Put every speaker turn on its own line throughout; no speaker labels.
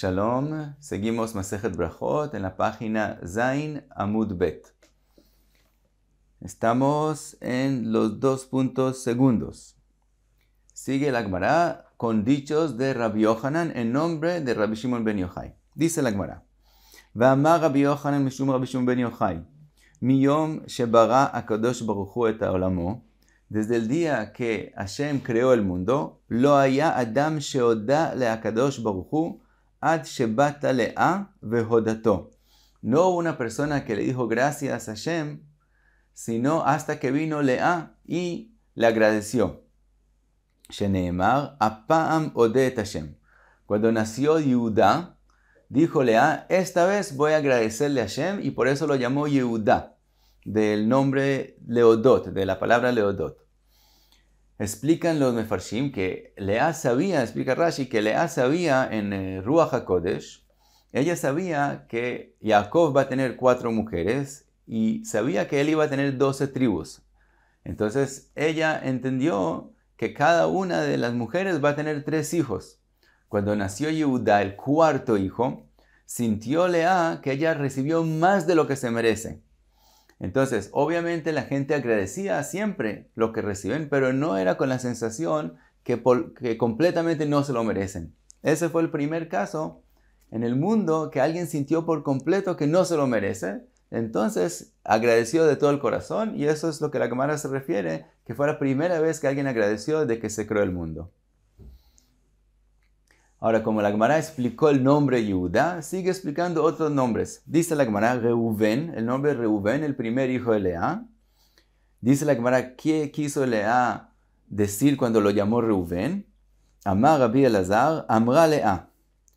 Shalom, seguimos Masejet Brachot en la página Zain Amud Bet. Estamos en los dos puntos segundos. Sigue la Gemara con dichos de Rabbi Yohanan en nombre de Rabbi Shimon ben Yochai. Dice la Gemara: amar Rabbi Yohanan mishum Rabbi Shimon ben Yochai, miyom shebara akadosh baruchu et haolamo, desde el día que Hashem creó el mundo, lo haya Adam sheoda le akadosh baruchu Ad Shebata Le'a No una persona que le dijo gracias a Hashem, sino hasta que vino Le'a y le agradeció. apam Odet Hashem. Cuando nació Yehuda, dijo Le'a, esta vez voy a agradecerle a Hashem y por eso lo llamó Yehuda, del nombre Leodot, de la palabra Leodot explican los Mefarshim que Lea sabía, explica Rashi, que Lea sabía en eh, Ruach HaKodesh, ella sabía que Jacob va a tener cuatro mujeres y sabía que él iba a tener doce tribus. Entonces ella entendió que cada una de las mujeres va a tener tres hijos. Cuando nació Yehuda, el cuarto hijo, sintió Lea que ella recibió más de lo que se merece. Entonces, obviamente la gente agradecía siempre lo que reciben, pero no era con la sensación que, completamente no se lo merecen. Ese fue el primer caso en el mundo que alguien sintió por completo que no se lo merece. Entonces agradeció de todo el corazón y eso es lo que la cámara se refiere, que fue la primera vez que alguien agradeció de que se creó el mundo. Ahora, como la Gemara explicó el nombre Yehuda, sigue explicando otros nombres. Dice la Gemara Reuven, el nombre Reuven, el primer hijo de Lea. Dice la Gemara, ¿qué quiso Lea decir cuando lo llamó Reuven? Amar Rabbi Elazar, Amra Lea.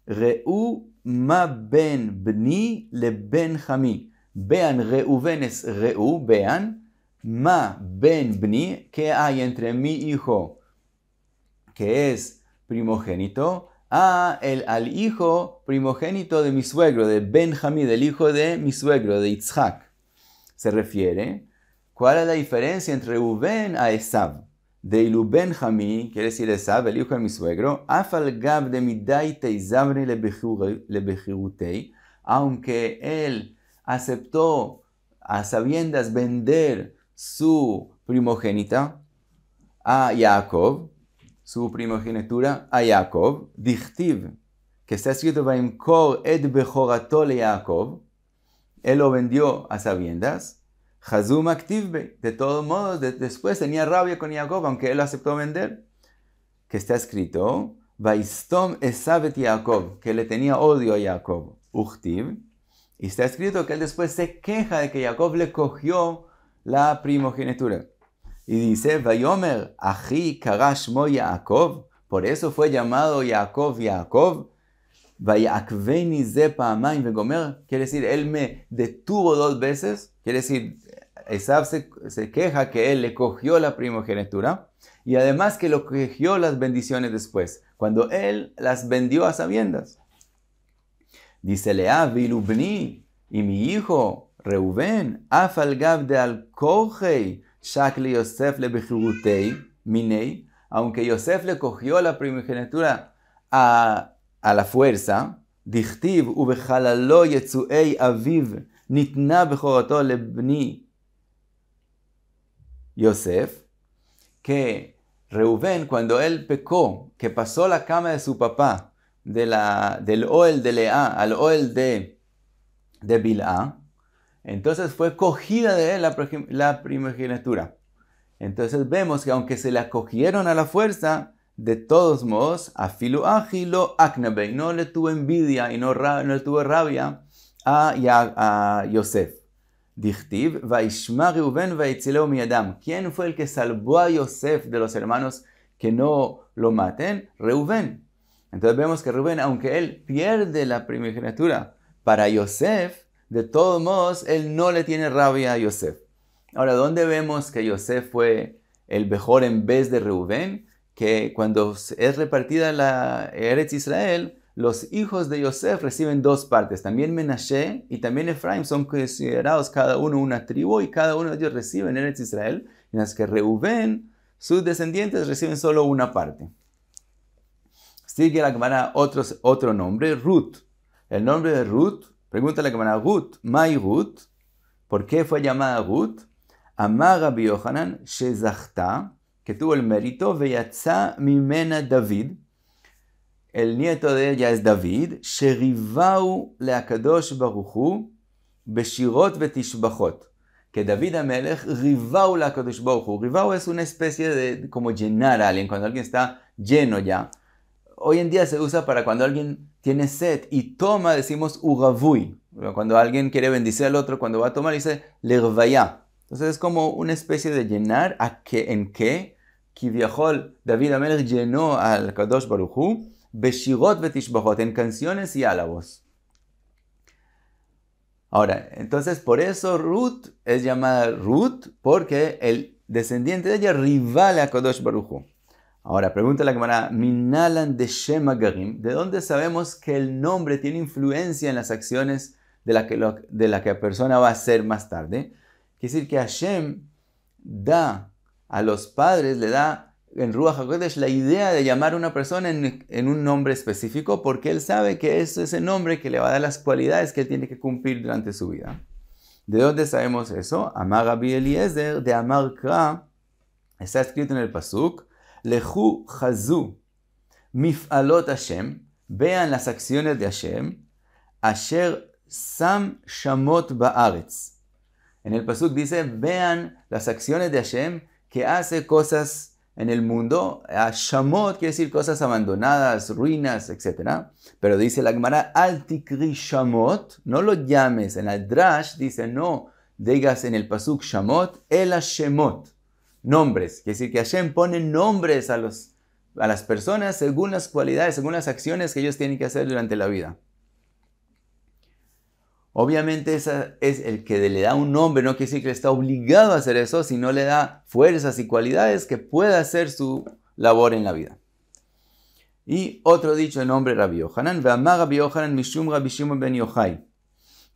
Reu ma ben bni le ben jami. Vean, Reuven es Reu, vean. Ma ben bni, ¿qué hay entre mi hijo, que es primogénito? a el, al hijo primogénito de mi suegro, de Benjamín, el hijo de mi suegro, de Itzhak. Se refiere, ¿cuál es la diferencia entre Uben a Esab? De Ilu Benjamín, quiere decir Esab, el hijo de mi suegro, de aunque él aceptó a sabiendas vender su primogénita a Jacob, su primogenitura a Jacob, que está escrito Vaimkor et Jacob, él lo vendió a sabiendas, Hazum actib de todos modos, después tenía rabia con Jacob, aunque él lo aceptó vender, que está escrito Vaistom Esabet Jacob, que le tenía odio a Jacob, Uchtiv, y está escrito que él después se queja de que Jacob le cogió la primogenitura. Y dice, Vayomer, Aji Karashmo Yaakov, por eso fue llamado Yaakov Yaakov. Vayakveni Zepa Amain Vegomer, quiere decir, él me detuvo dos veces, quiere decir, Esab se, queja que él le cogió la primogenitura y además que lo cogió las bendiciones después, cuando él las vendió a sabiendas. Dice Lea, Vilubni, y mi hijo, Reuben, Afalgab de Alcohei, Shakli Yosef le minei, aunque Yosef le cogió la primogenitura a, a la fuerza, u ובחללו יצואי aviv, nitna בכורתו lebni Yosef. que Reuben, cuando él pecó, que pasó la cama de su papá de la, del Oel de Lea al Oel de, de Bilá, entonces fue cogida de él la, primogenitura. Entonces vemos que aunque se la cogieron a la fuerza, de todos modos, a Filuágilo, Ágilo no le tuvo envidia y no, no le tuvo rabia a, a, Yosef. Dichtiv, Reuben Miadam. ¿Quién fue el que salvó a Yosef de los hermanos que no lo maten? Reuben. Entonces vemos que Reuben, aunque él pierde la primogenitura para Yosef, de todos modos, él no le tiene rabia a Yosef. Ahora, ¿dónde vemos que Yosef fue el mejor en vez de Reubén? Que cuando es repartida la Eretz Israel, los hijos de Yosef reciben dos partes. También Menashe y también Efraim son considerados cada uno una tribu y cada uno de ellos recibe en Eretz Israel, mientras que Reubén, sus descendientes, reciben solo una parte. Sigue la Gemara otro nombre, Ruth. El nombre de Ruth Pregúntale a Ruth, Mai Ruth, ¿por qué fue llamada Ruth? Amar Rabbi Shezachta, que tuvo el mérito, Veyatza Mimena David, el nieto de ella es David, Sherivau Leakadosh Baruchu, Beshirot Betishbachot, que David Amelech, Rivau Leakadosh Baruchu. Rivau es una especie de como llenar a alguien, cuando alguien está lleno ya. Hoy en día se usa para cuando alguien tiene sed y toma, decimos ugavui. Cuando alguien quiere bendecir al otro, cuando va a tomar, dice lervaya. Entonces es como una especie de llenar a que, en qué. Kiviahol, David Amelech llenó al Kadosh Baruchu, Beshigot en canciones y álabos. Ahora, entonces por eso Ruth es llamada Ruth, porque el descendiente de ella rivala a Kadosh Baruchu. Ahora, pregunta la cámara, Minalan de Shema ¿de dónde sabemos que el nombre tiene influencia en las acciones de la que, la, persona va a hacer más tarde? Quiere decir que Hashem da a los padres, le da en Ruach HaKodesh la idea de llamar a una persona en, un nombre específico porque él sabe que es ese nombre que le va a dar las cualidades que él tiene que cumplir durante su vida. ¿De dónde sabemos eso? Amar Abi Eliezer de Amar Kra está escrito en el Pasuk. Lehu Hazu Mifalot Hashem, vean las acciones de Hashem, Asher Sam Shamot Baaretz. En el Pasuk dice, vean las acciones de Hashem que hace cosas en el mundo. Ah, Shamot quiere decir cosas abandonadas, ruinas, etc. Pero dice la Gemara, Altikri Shamot, no lo llames. En el Drash dice, no digas en el Pasuk Shamot, el nombres. Quiere decir que Hashem pone nombres a, los, a las personas según las cualidades, según las acciones que ellos tienen que hacer durante la vida. Obviamente ese es el que le da un nombre, no quiere decir que está obligado a hacer eso, sino le da fuerzas y cualidades que pueda hacer su labor en la vida. Y otro dicho de nombre Rabbi Yohanan, Ve'amar Rabbi Yohanan mishum Rabbi ben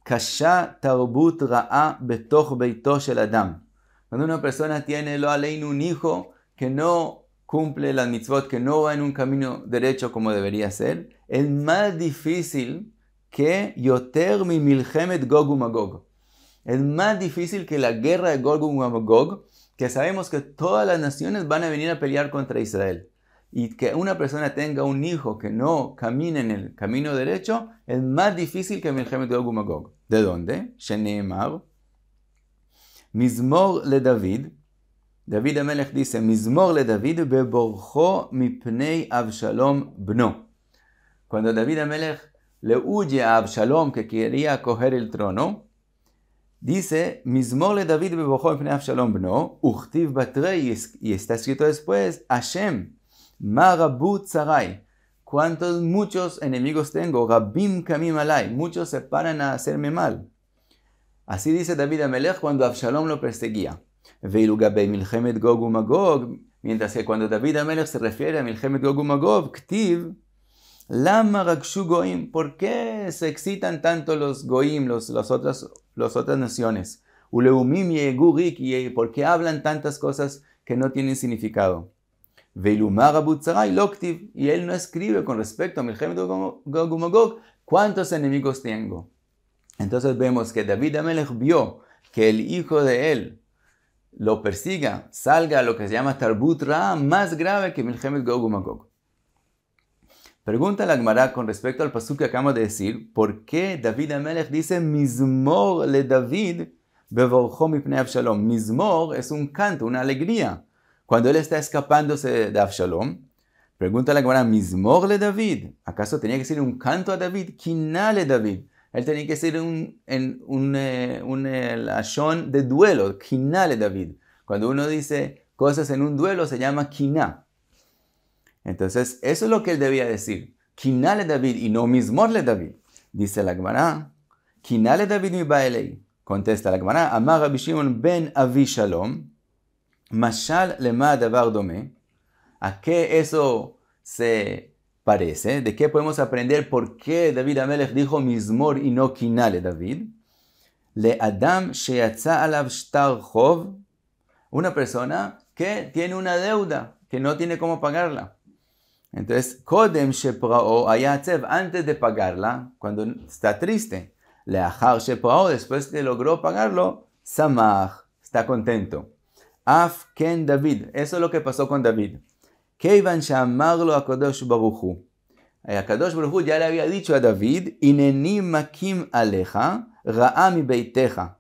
Kasha tarbut ra'a betoch adam. Cuando una persona tiene lo alein un hijo que no cumple las mitzvot, que no va en un camino derecho como debería ser, es más difícil que Yoter mi Milhemet Gog Es más difícil que la guerra de Gog Magog, que sabemos que todas las naciones van a venir a pelear contra Israel. Y que una persona tenga un hijo que no camine en el camino derecho, es más difícil que milchemet Gog Magog. ¿De dónde? Sheneemar. Mizmor le David, David Amelech dice, Mizmor le David beborjo mipnei avshalom bno. Cuando David Amelech le huye a Avshalom que quería coger el trono, dice, Mizmor le David beborjo mipnei avshalom bno, uchtiv batrei, y está escrito después, Hashem, marabu tzarai. ¿Cuántos muchos enemigos tengo? Rabim kamim alai. Muchos se paran a hacerme mal. Así dice David Amelech cuando Absalom lo perseguía. Veilugabe Milhemet Gog Magog, mientras que cuando David Amelech se refiere a Milhemet Gog Magog, Ktiv, Lama Goim, ¿por qué se excitan tanto los Goim, los, las, otras, las otras naciones? Uleumim y ¿por qué hablan tantas cosas que no tienen significado? y Loktiv, y él no escribe con respecto a Milhemet Gog Magog, ¿cuántos enemigos tengo? Entonces vemos que David Amelech vio que el hijo de él lo persiga, salga a lo que se llama Tarbutra más grave que Milhemet Gog Magog. Pregunta la Gemara con respecto al pasú que acabamos de decir, ¿por qué David Amelech dice Mizmor le David Absalom? Mizmor es un canto, una alegría. Cuando él está escapándose de Absalom, pregunta la Gemara, ¿Mizmor le David? ¿Acaso tenía que ser un canto a David? ¿Quiná le David? él tenía que ser un, en, un, eh, eh, de duelo, kinale David. Cuando uno dice cosas en un duelo se llama kiná. Entonces, eso es lo que él debía decir. Kinale David y no mismorle le David. Dice la Gemara, kinale David mi bailei. Contesta la Gemara, amar Rabbi Shimon ben Avishalom, mashal lema davar dome. ¿A qué eso se parece? ¿De qué podemos aprender por qué David Amelech dijo mismor y no Kinale David? Le Adam Sheyatza Alav una persona que tiene una deuda, que no tiene cómo pagarla. Entonces, antes de pagarla, cuando está triste, después que logró pagarlo, Samach, está contento. Af David, eso es lo que pasó con David. Keivan Shamarlo Akadosh Baruchu. Akadosh Baruchu ya le había dicho a David, inenim Makim Beiteja.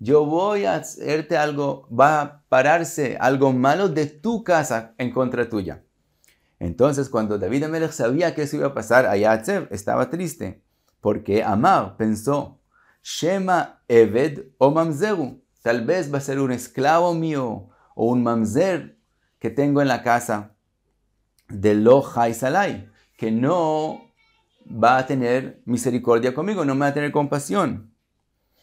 Yo voy a hacerte algo, va a pararse algo malo de tu casa en contra tuya. Entonces, cuando David Amelech sabía que eso iba a pasar a Yatsev, estaba triste, porque Amar pensó, Shema Eved o Mamzeru, tal vez va a ser un esclavo mío o un mamzer que tengo en la casa de lo salai, que no va a tener misericordia conmigo, no me va a tener compasión.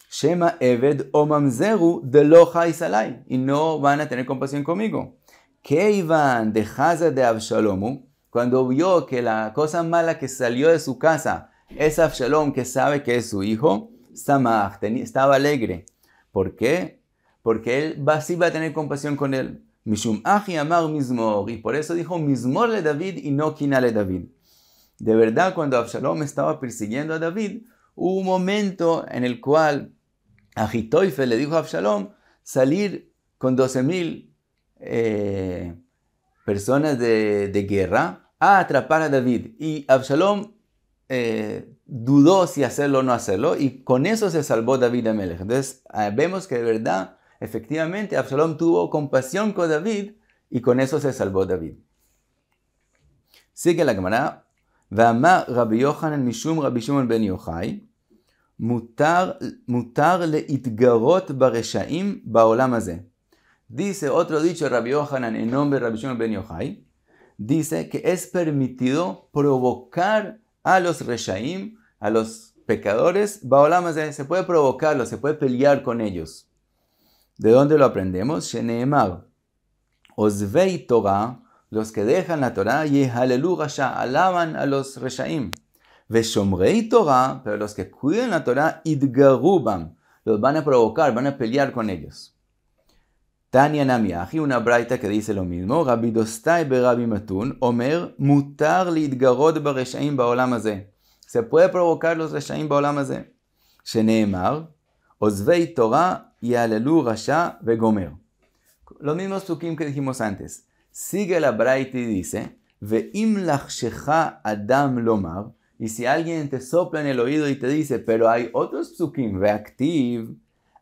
Shema Eved mamzeru de lo salai, y no van a tener compasión conmigo. Que iban de Haza de Absalomu, cuando vio que la cosa mala que salió de su casa es Absalom, que sabe que es su hijo, estaba alegre. ¿Por qué? Porque él sí va a tener compasión con él. Y por eso dijo Mizmor le David y no Kina le David. De verdad, cuando Absalom estaba persiguiendo a David, hubo un momento en el cual Agitoife le dijo a Absalom salir con 12.000 eh, personas de, guerra a atrapar a David. Y Absalom eh, dudó si hacerlo o no hacerlo, y con eso se salvó David Amelech. Entonces, eh, vemos que de verdad Efectivamente, Absalom tuvo compasión con David y con eso se salvó David. Sigue la cámara. Dice otro dicho Rabbi Yohanan en nombre de Rabbi Shimon ben Yochai, dice que es permitido provocar a los reshaim, a los pecadores, se puede provocarlos, se puede pelear con ellos. ¿De dónde lo aprendemos? Sheneemar. Osvei Torah, los que dejan la Torah, y Rasha, alaban a los Reshaim. Veshomrei Torah, pero los que cuidan la Torah, Idgarubam, los van a provocar, van a pelear con ellos. Tania Namiachi, una braita que dice lo mismo, Rabbi Dostai Berabi Matun, Omer, Mutar Lidgarod Bareshaim Baolam Azeh. Se puede provocar los Reshaim Baolam Sheneemar, Osvei Torah, y alelu rasha gomer. Los mismos tukim que dijimos antes. Sigue la braita y dice, imlach, lachshecha adam lomar, y si alguien te sopla en el oído y te dice, pero hay otros sukim veaktiv,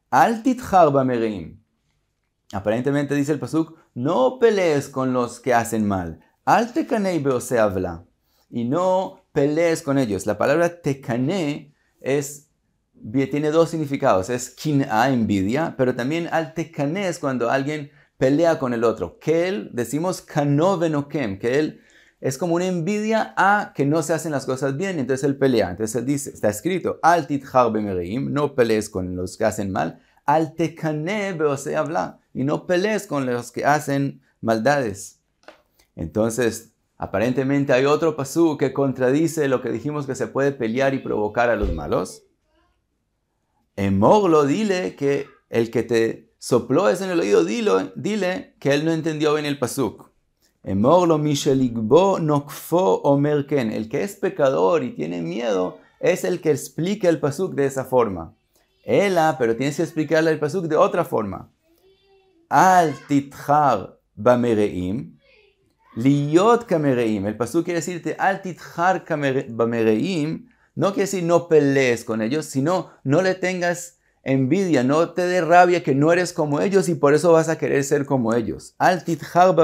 al titjar bamerim. Aparentemente dice el pasuk, no pelees con los que hacen mal. Al tekanei beose habla. Y no pelees con ellos. La palabra tekane es tiene dos significados. Es kin-a, envidia, pero también al canes cuando alguien pelea con el otro. Que él, decimos kanovenokem, que él es como una envidia a que no se hacen las cosas bien, entonces él pelea. Entonces dice, está escrito, al no pelees con los que hacen mal, al o sea, habla, y no pelees con los que hacen maldades. Entonces, aparentemente hay otro pasú que contradice lo que dijimos que se puede pelear y provocar a los malos. Emoglo, dile que el que te sopló es en el oído, dilo, dile que él no entendió bien el pasuk. Emoglo, Misheligbo, Nokfo, Merken, El que es pecador y tiene miedo es el que explica el pasuk de esa forma. Ela, pero tienes que explicarle el pasuk de otra forma. Al titjar bamereim, liot kamereim. El pasuk quiere decirte al titjar bamereim no quiere decir no pelees con ellos, sino no le tengas envidia, no te dé rabia que no eres como ellos y por eso vas a querer ser como ellos. Al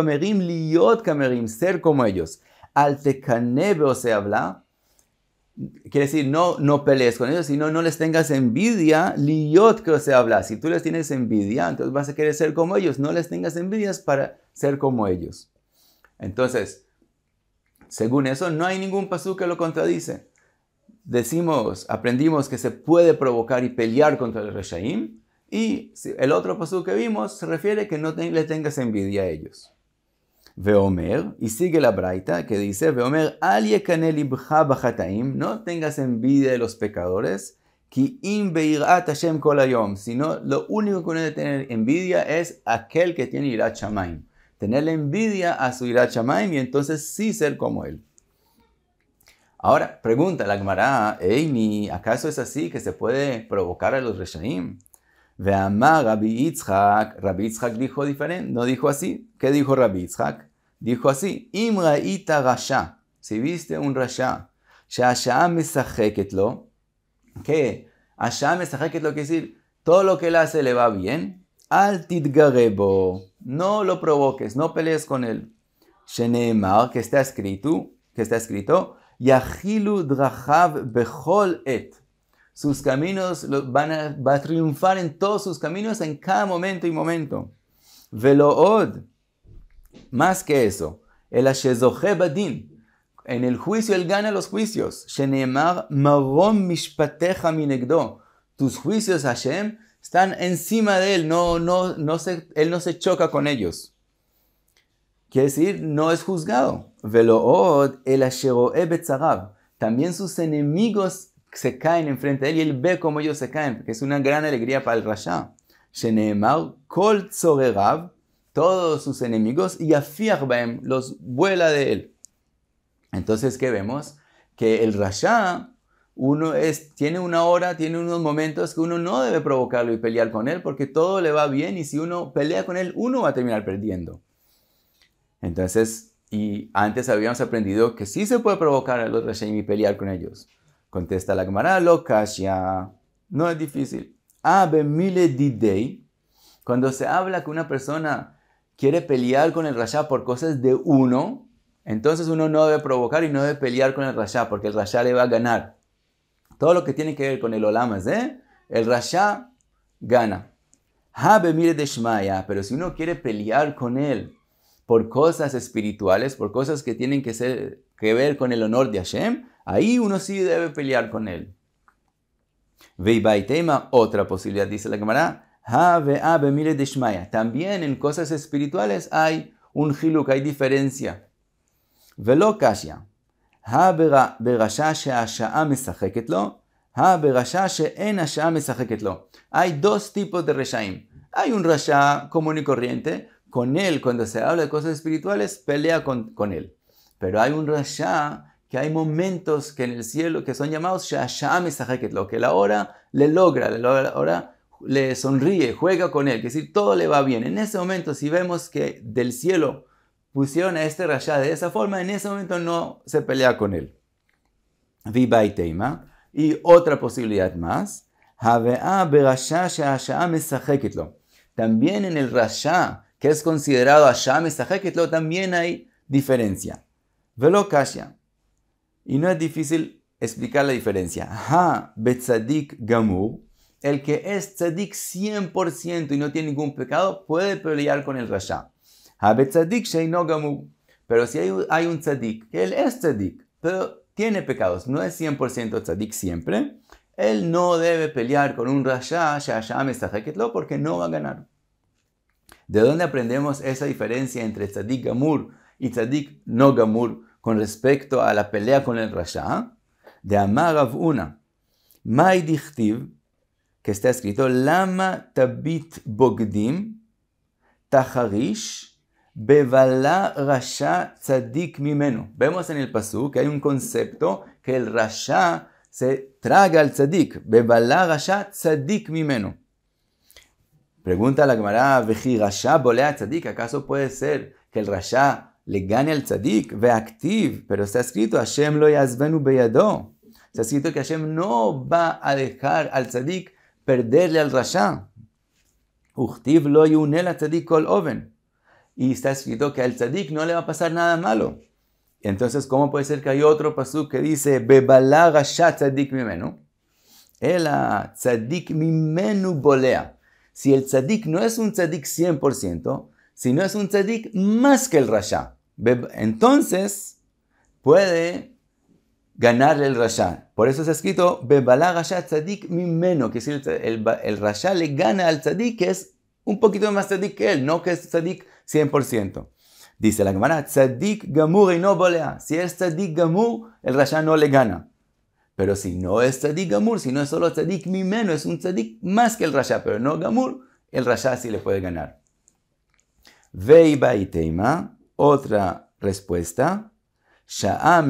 merim liot kamerim, ser como ellos. Al o se habla, quiere decir no, no pelees con ellos, sino no les tengas envidia, liot que se habla. Si tú les tienes envidia, entonces vas a querer ser como ellos. No les tengas envidias para ser como ellos. Entonces, según eso, no hay ningún pasú que lo contradice decimos, aprendimos que se puede provocar y pelear contra el Reshaim. Y el otro paso que vimos se refiere que no le tengas envidia a ellos. Veomer, y sigue la braita que dice, Veomer, al no tengas envidia de los pecadores, sino lo único que uno debe tener envidia es aquel que tiene ira shamaim. Tener envidia a su ira shamaim y entonces sí ser como él. Ahora, pregunta la Gemara, ni, ¿acaso es así que se puede provocar a los Reshaim? Veama Rabbi Yitzhak, Rabbi Yitzhak dijo diferente, no dijo así. ¿Qué dijo Rabbi Yitzhak? Dijo así, Imraita Rasha, si viste un Rasha, Shasha lo que que lo que decir, todo lo que él hace le va bien, Al Garebo. no lo provoques, no pelees con él. Sheneemar, que está escrito, que está escrito, Yahilu Drahav Behol Et. Sus caminos van a, va triunfar en todos sus caminos en cada momento y momento. Velood. Más que eso, el Badin. En el juicio él gana los juicios. Shenemar Marom Minegdo. Tus juicios, Hashem, están encima de él. No, no, él no se choca con ellos. Quiere decir, no es juzgado. el También sus enemigos se caen enfrente de él y él ve cómo ellos se caen, que es una gran alegría para el Rasha. kol todos sus enemigos, y los vuela de él. Entonces, ¿qué vemos? Que el Rasha, uno tiene una hora, tiene unos momentos que uno no debe provocarlo y pelear con él, porque todo le va bien, y si uno pelea con él, uno va a terminar perdiendo. Entonces, y antes habíamos aprendido que sí se puede provocar a los Rashayim y pelear con ellos. Contesta la Gemara, lo No es difícil. Abe ah, mile Cuando se habla que una persona quiere pelear con el Rasha por cosas de uno, entonces uno no debe provocar y no debe pelear con el Rasha, porque el Rasha le va a ganar. Todo lo que tiene que ver con el Olamas, ¿eh? El Rasha gana. Habe ah, mire de pero si uno quiere pelear con él por cosas espirituales, por cosas que tienen que, ver con el honor de Hashem, ahí uno sí debe pelear con él. tema otra posibilidad, dice la Gemara. Ah, También en cosas espirituales hay un hiluk, hay diferencia. Velo kashya. Hay dos tipos de reshaim. Hay un rasha común y corriente, con él, cuando se habla de cosas espirituales, pelea con, él. Pero hay un rasha que hay momentos que en el cielo que son llamados shasham lo que la hora le logra, la hora le sonríe, juega con él, que si decir, todo le va bien. En ese momento, si vemos que del cielo pusieron a este rasha de esa forma, en ese momento no se pelea con él. Viva y Y otra posibilidad más. También en el rasha que es considerado Hashem lo también hay diferencia. Velo Y no es difícil explicar la diferencia. Ha Betzadik gamu el que es Tzadik 100% y no tiene ningún pecado, puede pelear con el Rasha. Ha Betzadik Sheino Gamu. Pero si hay, un Tzadik, que él es Tzadik, pero tiene pecados, no es 100% Tzadik siempre, él no debe pelear con un Rasha, lo porque no va a ganar. ¿De dónde aprendemos esa diferencia entre tzadik gamur y tzadik no gamur con respecto a la pelea con el rasha? De Avuna. una, Maidichtiv, que está escrito, Lama tabit bogdim, taharish, bevala rasha tzadik Mimenu. Vemos en el pasú que hay un concepto que el rasha se traga al tzadik, bevala rasha tzadik Mimenu. Pregunta la Gemara, Veji Rasha bolea tzadik, ¿acaso puede ser que el Rasha le gane al tzadik? Ve activ, pero está escrito Hashem lo yazvenu beyado. Está escrito que Hashem no va a dejar al tzadik perderle al Rasha. Uchtiv lo yunel al tzadik kol oven. Y está escrito que al tzadik no le va a pasar nada malo. Entonces, ¿cómo puede ser que hay otro pasuk que dice Bebala Rasha tzadik mimenu? El tzadik mimenu bolea. si el tzadik no es un tzadik 100%, si no es un tzadik más que el rasha, entonces puede ganarle el rasha. Por eso ha escrito, Bebalá rasha tzadik meno, que si el, el, rasha le gana al tzadik, que es un poquito más tzadik que él, no que es tzadik 100%. Dice la Gemara, tzadik gamur y no bolea. Si es tzadik gamur, el rasha no le gana. Pero si no es tzadik gamur, si no es solo tzadik mi menos, es un tzadik más que el rasha, pero no gamur, el rasha sí le puede ganar. Veiba y teima, otra respuesta. Sha'a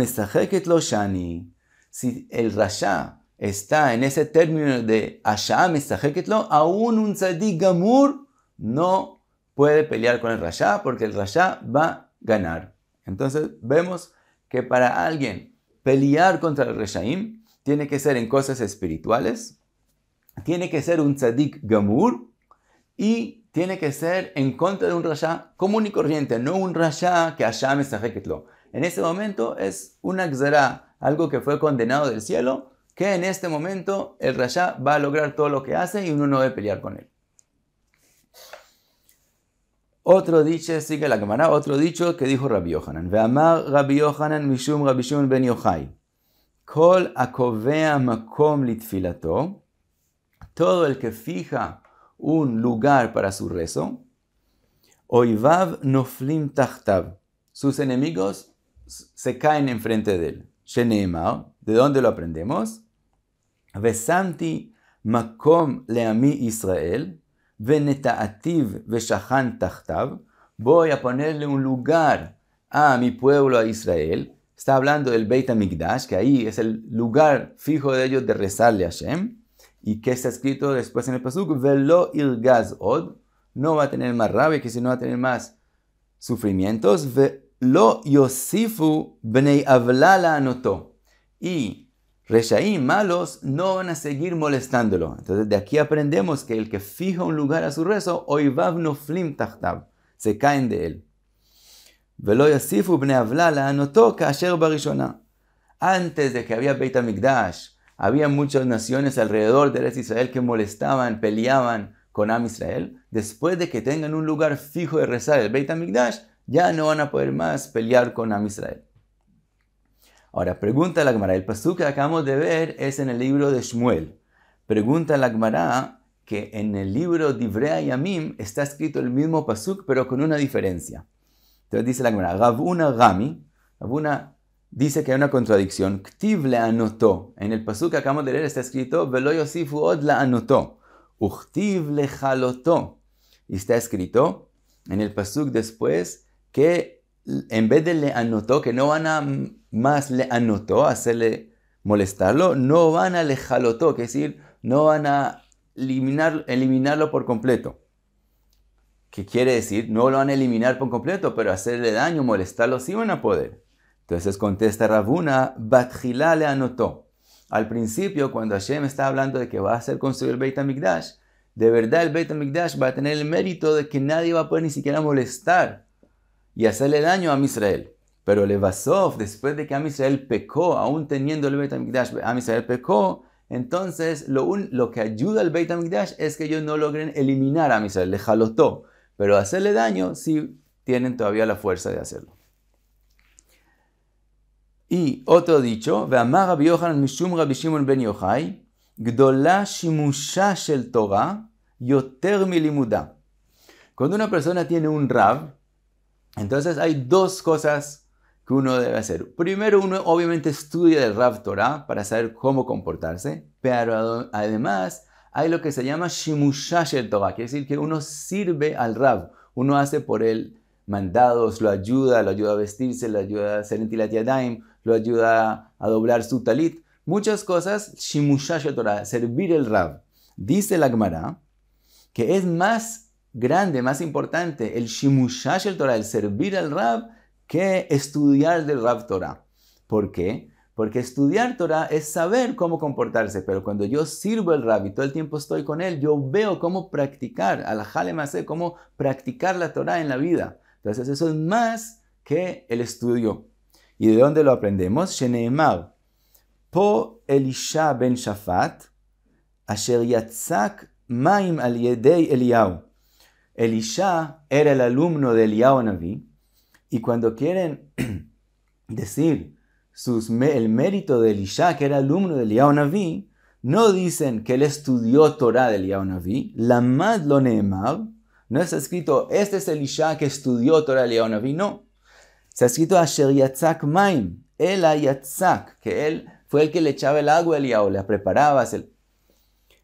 shani. Si el rasha está en ese término de asha'a mesajeket lo, aún un tzadik gamur no puede pelear con el rasha porque el rasha va a ganar. Entonces vemos que para alguien pelear contra el Reshaim tiene que ser en cosas espirituales, tiene que ser un tzadik gamur y tiene que ser en contra de un rasha común y corriente, no un rasha que allá me lo. En este momento es una gzerá, algo que fue condenado del cielo, que en este momento el rasha va a lograr todo lo que hace y uno no debe pelear con él. Otro dicho, sigue la cámara, otro dicho que dijo Rabbi Yohanan. amar Rabbi Yohanan mishum Rabbi ben Yochai. Kol akovea makom litfilato. Todo el que fija un lugar para su rezo. Oivav noflim tachtav. Sus enemigos se caen enfrente de él. Sheneemar. ¿De dónde lo aprendemos? Vesanti makom leami Israel. Venetaativ Veshachan Tachtav, voy a ponerle un lugar a mi pueblo, a Israel. Está hablando del Beit Amigdash, que ahí es el lugar fijo de ellos de rezarle a Hashem. Y que está escrito después en el Pasuk, Velo il Od, no va a tener más rabia, que si no va a tener más sufrimientos. Velo Yosifu Bnei Avlala anotó. Y Reshaim, malos, no van a seguir molestándolo. Entonces, de aquí aprendemos que el que fija un lugar a su rezo, oivav no flim se caen de él. Velo yasifu bne avlala anotó kasher barishona. Antes de que había Beit HaMikdash, había muchas naciones alrededor de Eretz Israel que molestaban, peleaban con Am Israel. Después de que tengan un lugar fijo de rezar el Beit HaMikdash, ya no van a poder más pelear con Am Israel. Ahora, pregunta la Gemara. El pasú que acabamos de ver es en el libro de Shmuel. Pregunta la Gemara que en el libro de y Amim está escrito el mismo pasú pero con una diferencia. Entonces dice la Gemara, Rabuna Rami, Rabuna dice que hay una contradicción. Ktiv le anotó. En el pasú que acabamos de leer está escrito, Velo Yosifu la anotó. Uchtiv le jalotó. Y está escrito en el pasú después que en vez de le anotó, que no van a más le anotó, hacerle molestarlo, no van a lejalotó, que es decir, no van a eliminarlo por completo. ¿Qué quiere decir? No lo van a eliminar por completo, pero hacerle daño, molestarlo, sí van a poder. Entonces contesta Rabuna, Batjilá le anotó. Al principio, cuando Hashem está hablando de que va a hacer construir el Beit de verdad el Beit HaMikdash va a tener el mérito de que nadie va a poder ni siquiera molestar y hacerle daño a Israel. Pero Levasov, después de que Am pecó, aún teniendo el Beit HaMikdash, Am pecó, entonces lo, lo que ayuda al Beit HaMikdash es que ellos no logren eliminar a Am le jalotó. Pero hacerle daño sí tienen todavía la fuerza de hacerlo. Y otro dicho, Mishum Shimon Ben Shimusha Shel Cuando una persona tiene un rab, entonces hay dos cosas uno debe hacer. Primero, uno obviamente estudia el Rav Torah para saber cómo comportarse, pero además hay lo que se llama Shimushash el Torah, que es decir que uno sirve al Rav, uno hace por él mandados, lo ayuda, lo ayuda a vestirse, lo ayuda a hacer entilat daim. lo ayuda a doblar su talit, muchas cosas, Shimushash el Torah, servir el Rav. Dice la Gemara que es más grande, más importante el Shimushash el Torah, el servir al Rav, que estudiar del Rab Torah. ¿Por qué? Porque estudiar Torah es saber cómo comportarse, pero cuando yo sirvo el Rab y todo el tiempo estoy con él, yo veo cómo practicar, al Halemase, cómo practicar la Torah en la vida. Entonces eso es más que el estudio. ¿Y de dónde lo aprendemos? Sheneemab. Po Elisha ben Shafat, asher yatzak maim al Elisha era el alumno de Eliyahu Navi. Y cuando quieren decir el mérito de Elisha, que era alumno de Eliyahu no dicen que él estudió Torah de Eliyahu la Mad lo no está escrito, este es Elisha que estudió Torah de Eliyahu Naví, no. Está escrito Asher Yatzak Maim, el ayatzak, que él fue el que le echaba el agua a Eliyahu, le preparaba,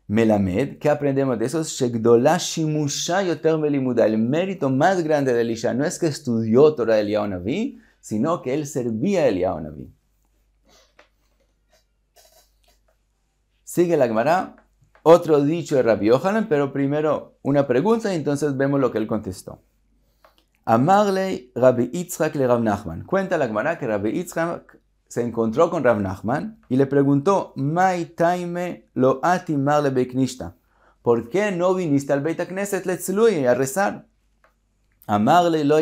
Melamed, ¿qué aprendemos de eso? Shegdola Shimusha Yoter Melimuda. El mérito más grande de Elisha no es que estudió Torah de Eliyahu sino que él servía el Eliyahu Sigue la Gemara, otro dicho de Rabbi Yohanan, pero primero una pregunta y entonces vemos lo que él contestó. Amarle Rabbi Yitzhak le Rab Nachman. Cuenta la Gemara que Rabbi Yitzhak se encontró con Rav Nachman y le preguntó, lo ¿Por qué no viniste al Beit Knesset a rezar? Amarle lo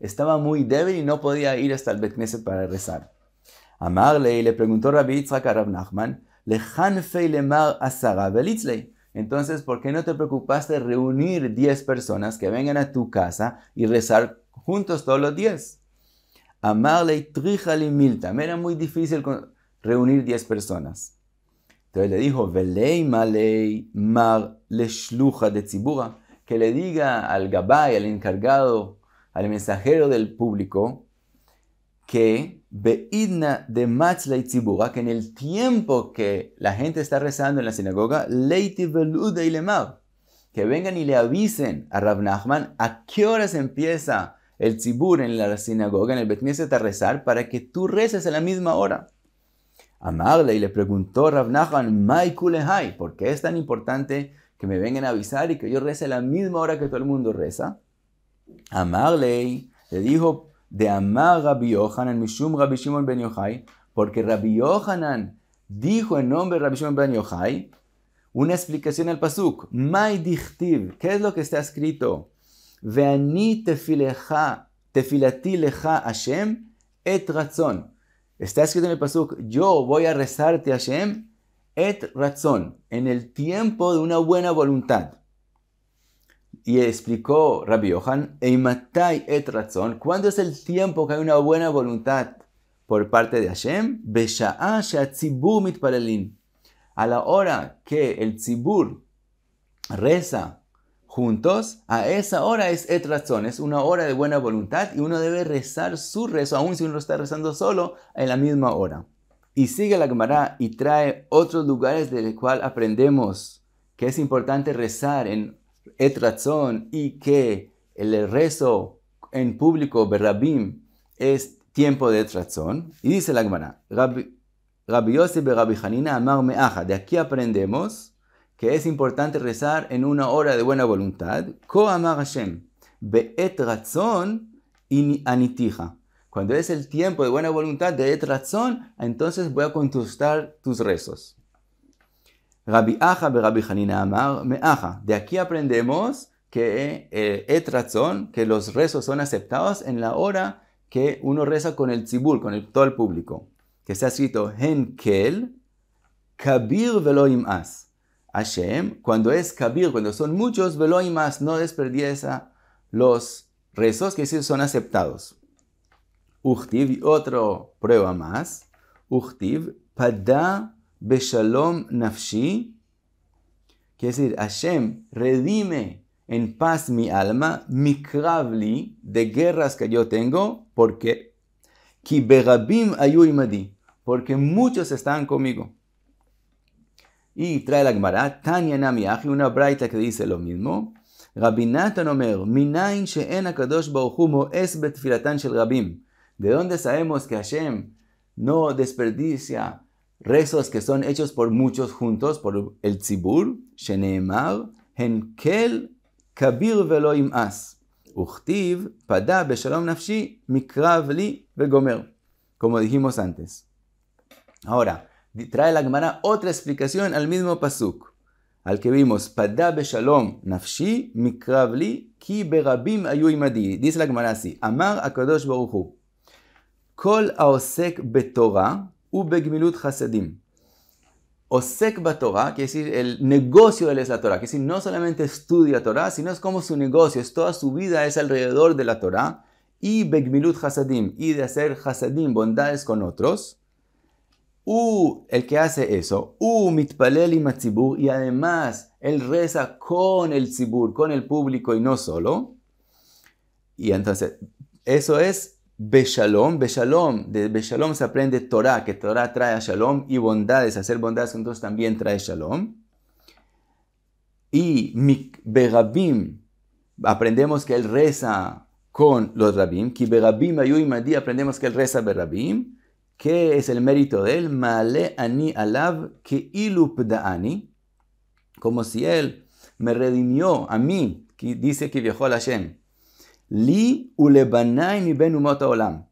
Estaba muy débil y no podía ir hasta el Beit Knesset para rezar. Amarle le preguntó Rabbi Yitzhak a Rav Nachman, le hanfei le mar Entonces, ¿por qué no te preocupaste de reunir 10 personas que vengan a tu casa y rezar juntos todos los días? Amarle y Me era muy difícil reunir 10 personas. Entonces le dijo, velei malei mar leshluja de tzibura, que le diga al gabay, al encargado, al mensajero del público, que beidna de y tzibura, que en el tiempo que la gente está rezando en la sinagoga, leiti veluda y lemar, que vengan y le avisen a Rab Nachman a qué horas empieza el tzibur en la sinagoga, en el Betneset a rezar para que tú reces a la misma hora. Amarle le preguntó Rav Nachman, ¿por qué es tan importante que me vengan a avisar y que yo rece a la misma hora que todo el mundo reza? Amarle le dijo, de amar Rabbi Yohanan, Mishum Rabbi Shimon ben Yochai, porque Rabbi Yohanan dijo en nombre de Rabbi Shimon ben Yochai una explicación al pasuk, ¿qué es lo que está escrito? Veani tefilati leja Hashem et razón. Está escrito en el pasuk, yo voy a rezarte Hashem et razón, en el tiempo de una buena voluntad. Y explicó Rabbi Yohan, Eimatai et razón, ¿cuándo es el tiempo que hay una buena voluntad por parte de Hashem? Besha'a mitparelin. A la hora que el tzibur reza juntos, a esa hora es etrazón es una hora de buena voluntad y uno debe rezar su rezo, aun si uno está rezando solo, en la misma hora. Y sigue la Gemara y trae otros lugares del cual aprendemos que es importante rezar en etrazón y que el rezo en público, berrabim, es tiempo de etrazón Y dice la Gemara, Rabbi Yosef Rabbi Hanina Amar de aquí aprendemos que es importante rezar en una hora de buena voluntad. Ko amar Hashem, Cuando es el tiempo de buena voluntad, de et entonces voy a contestar tus rezos. De aquí aprendemos que eh, que los rezos son aceptados en la hora que uno reza con el tzibul, con el, todo el público. Que está escrito Henkel, Kabir Veloim As Hashem, cuando es kabir, cuando son muchos, velo y más, no desperdicia los rezos que decir, son aceptados. Uchtiv, y otra prueba más, Uchtiv, pada beshalom nafshi, es decir, Hashem, redime en paz mi alma, mi kravli, de guerras que yo tengo, porque, ki ayu porque muchos están conmigo. Y trae la Gemara, Tanya Namiachi, una braita que dice lo mismo. Rabinatan Omer, Minain She'en Akadosh Baruchumo es Betfilatan Shel Rabim. ¿De dónde sabemos que Hashem no desperdicia rezos que son hechos por muchos juntos, por el tzibur? Sheneemar, Henkel Kabir Veloim As. Uchtiv, Pada Beshalom Nafshi, Mikrav Li be'gomer. Como dijimos antes. Ahora, trae la Gemara otra explicación al mismo pasuk, al que vimos, be Shalom Nafshi Mikravli Ki Berabim Ayu Imadi. Dice la Gemara así, Amar Akadosh Baruchu, Kol Aosek Betorah Ubegmilut Hasadim. Osek Torah, que es decir, el negocio de él es la Torah, que es decir, no solamente estudia Torah, sino es como su negocio, es toda su vida es alrededor de la Torah, y Begmilut Hasadim, y de hacer Hasadim, bondades con otros. U, el que hace eso, U matzibur, y además él reza con el tzibur, con el público y no solo. Y entonces, eso es Beshalom, Beshalom. De Beshalom se aprende Torah, que Torah trae a Shalom y bondades. Hacer bondades Dios también trae Shalom. Y Berabim, aprendemos que él reza con los Rabim. Y Berabim aprendemos que él reza Berabim. ¿Qué es el mérito de él? Male ani alav que ilupdaani, como si él me redimió a mí, dice que viajó a Hashem. Li ulebanai mi ben olam.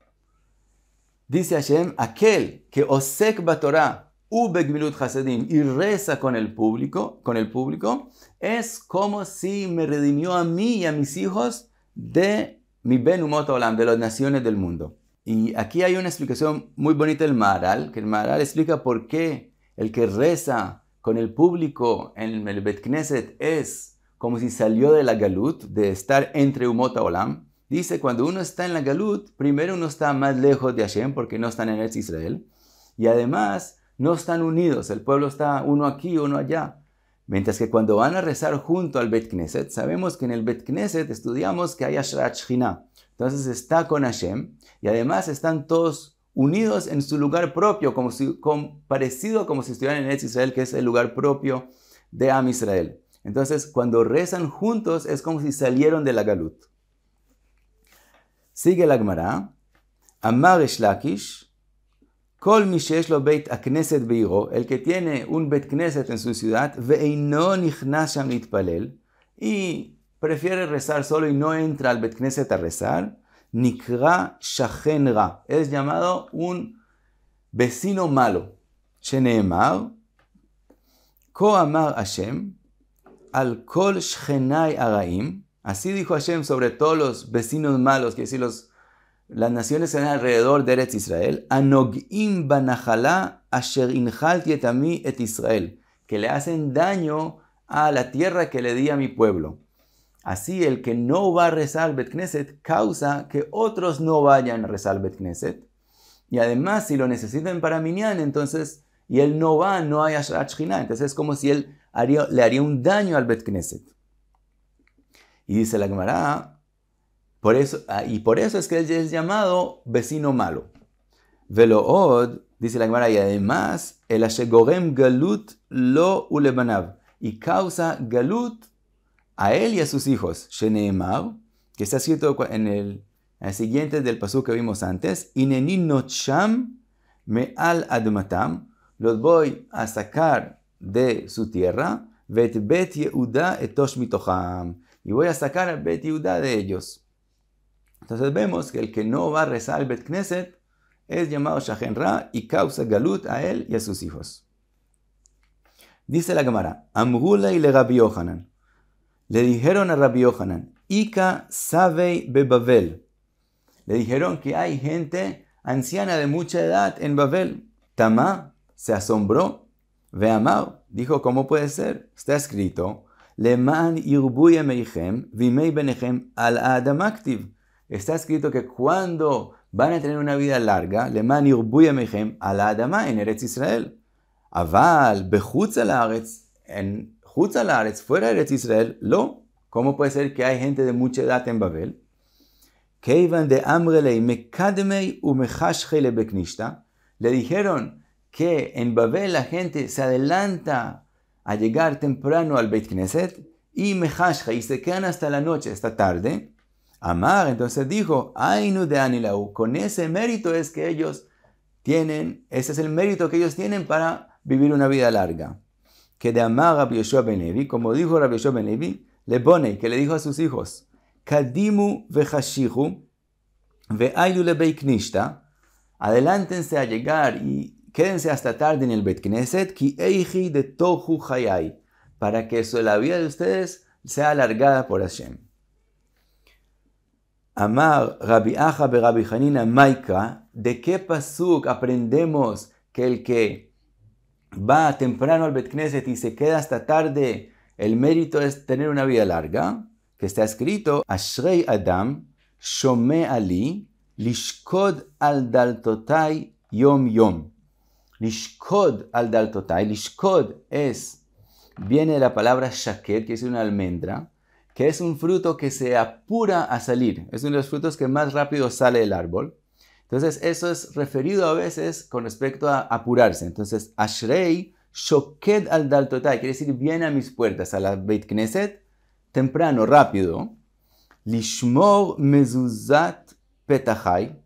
Dice Hashem, aquel que osek batorá ubegmilut hasedim y reza con el público, con el público, es como si me redimió a mí y a mis hijos de mi ben olam, de las naciones del mundo. Y aquí hay una explicación muy bonita del Maharal, que el Maharal explica por qué el que reza con el público en el Bet Knesset es como si salió de la galut, de estar entre Umota Olam. Dice, cuando uno está en la galut, primero uno está más lejos de Hashem porque no están en el Israel. Y además, no están unidos, el pueblo está uno aquí, uno allá. Mientras que cuando van a rezar junto al Bet Knesset, sabemos que en el Bet Knesset estudiamos que hay Ashrat Shina. Entonces está con Hashem y además están todos unidos en su lugar propio, como si, como, parecido como si estuvieran en Eretz Israel, que es el lugar propio de Am Israel. Entonces, cuando rezan juntos es como si salieron de la galut. Sigue la Gemara. Amar Lakish el que tiene un Bet Knesset en su ciudad, y prefiere rezar solo y no entra al Bet Knesset a rezar, Nikra Shachenra, es llamado un vecino malo. Sheneemar, Amar Hashem, al Kol Shchenai Araim, así dijo Hashem sobre todos los vecinos malos, que si los las naciones que alrededor de Eretz Israel, Anogim Asher et Israel, que le hacen daño a la tierra que le di a mi pueblo. Así, el que no va a rezar Bet Knesset causa que otros no vayan a rezar Bet Knesset. Y además, si lo necesitan para Minyan, entonces, y él no va, no hay Ashrat Entonces, es como si él le haría un daño al Bet Knesset. Y dice la Gemara, por eso, ah, y por eso es que él es llamado vecino malo. Velood, dice la Gemara, y además, el Ashegorem Galut lo ulebanav y causa Galut a él y a sus hijos, Sheneemar, que está escrito en el, en el siguiente del pasú que vimos antes, Ineni me al admatam, los voy a sacar de su tierra, vet bet Yehuda etosh mitocham, y voy a sacar a Bet Yehuda de ellos. Entonces vemos que el que no va a rezar Knesset es llamado Shahenra y causa galut a él y a sus hijos. Dice la Gemara, Amgula y le Rabbi Le dijeron a Rabbi Yohanan, Ika Sabei Bebabel. Le dijeron que hay gente anciana de mucha edad en Babel. Tamá se asombró. amado, dijo, ¿cómo puede ser? Está escrito, Leman irbuye meichem, vimei benechem al está escrito que cuando van a tener una vida larga, le irbuy mechem a la Adama en Eretz Israel. Aval, bejutz aretz, en jutz aretz, fuera de Eretz Israel, lo. ¿Cómo puede ser que hay gente de mucha edad en Babel? iban de Amrelei mekadmei u mechashchele beknishta. Le dijeron que en Babel la gente se adelanta a llegar temprano al Beit Knesset y mechashche y se quedan hasta la noche, hasta tarde. Amar entonces dijo, Ainu de Anilau, con ese mérito es que ellos tienen, ese es el mérito que ellos tienen para vivir una vida larga. Que de Amar Rabbi Ben como dijo Rabbi Yeshua Ben le pone, que le dijo a sus hijos, Kadimu vehashihu le veiknishta, adelántense a llegar y quédense hasta tarde en el Betkneset, ki eiji de tohu hayai, para que la vida de ustedes sea alargada por Hashem. Amar Rabbi Rabbi Hanina Maika, ¿de qué pasuk aprendemos que el que va temprano al Bet Knesset y se queda hasta tarde, el mérito es tener una vida larga? Que está escrito, Ashrei Adam, Shome Ali, Lishkod al Daltotai Yom Yom. Lishkod al Daltotai, Lishkod es, viene de la palabra Shaker, que es una almendra, que es un fruto que se apura a salir. Es uno de los frutos que más rápido sale del árbol. Entonces, eso es referido a veces con respecto a apurarse. Entonces, Ashrei Shoked al Daltotai, quiere decir, bien a mis puertas, a la Beit Knesset, temprano, rápido. Lishmor Mezuzat Petahai,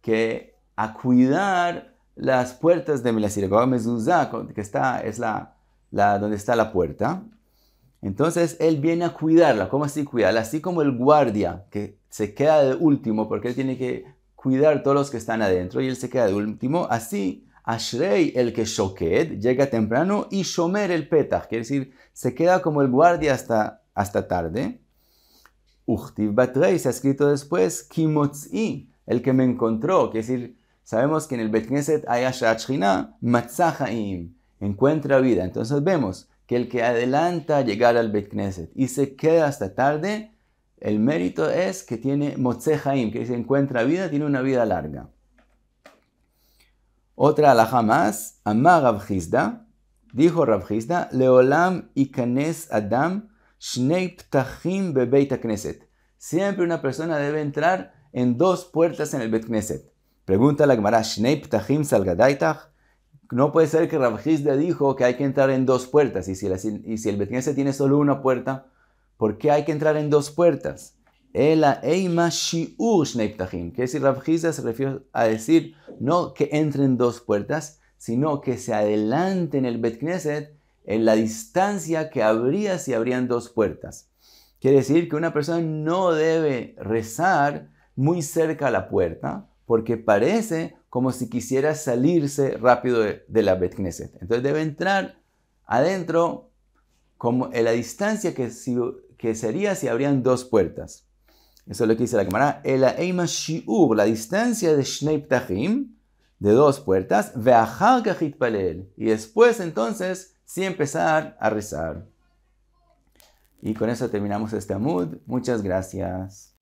que a cuidar las puertas de la sinagoga que está, es la, donde está la puerta. Entonces él viene a cuidarla. ¿Cómo así cuidarla? Así como el guardia que se queda de último porque él tiene que cuidar todos los que están adentro y él se queda de último. Así Ashrei el que Shoked llega temprano y Shomer el Petach, quiere decir, se queda como el guardia hasta, hasta tarde. Uchtiv Batrei se ha escrito después Kimotzi, el que me encontró, quiere decir, sabemos que en el Bet Knesset hay Matzahaim, encuentra vida. Entonces vemos, que el que adelanta llegar al Bet Knesset y se queda hasta tarde, el mérito es que tiene Motze que se encuentra vida, tiene una vida larga. Otra jamás, más, Amar Rabjizda, dijo Rabjizda, Leolam Ikanes Adam Shnei Ptachim Knesset. Siempre una persona debe entrar en dos puertas en el Bet Knesset. Pregunta la Gemara, Shnei Ptachim Salgadaitach, no puede ser que Rabjizda dijo que hay que entrar en dos puertas. Y si, el Betkneset tiene solo una puerta, ¿por qué hay que entrar en dos puertas? El Eima Shiur Neiptahim. Que si Rabjizda se refiere a decir no que entren dos puertas, sino que se adelanten el Betneset en la distancia que habría si habrían dos puertas. Quiere decir que una persona no debe rezar muy cerca a la puerta porque parece como si quisiera salirse rápido de, la Bet Knesset. Entonces debe entrar adentro como en la distancia que, sería si abrían dos puertas. Eso es lo que dice la cámara. El Eima Shiur, la distancia de Shneip de dos puertas, y después entonces sí empezar a rezar. Y con eso terminamos este amud. Muchas gracias.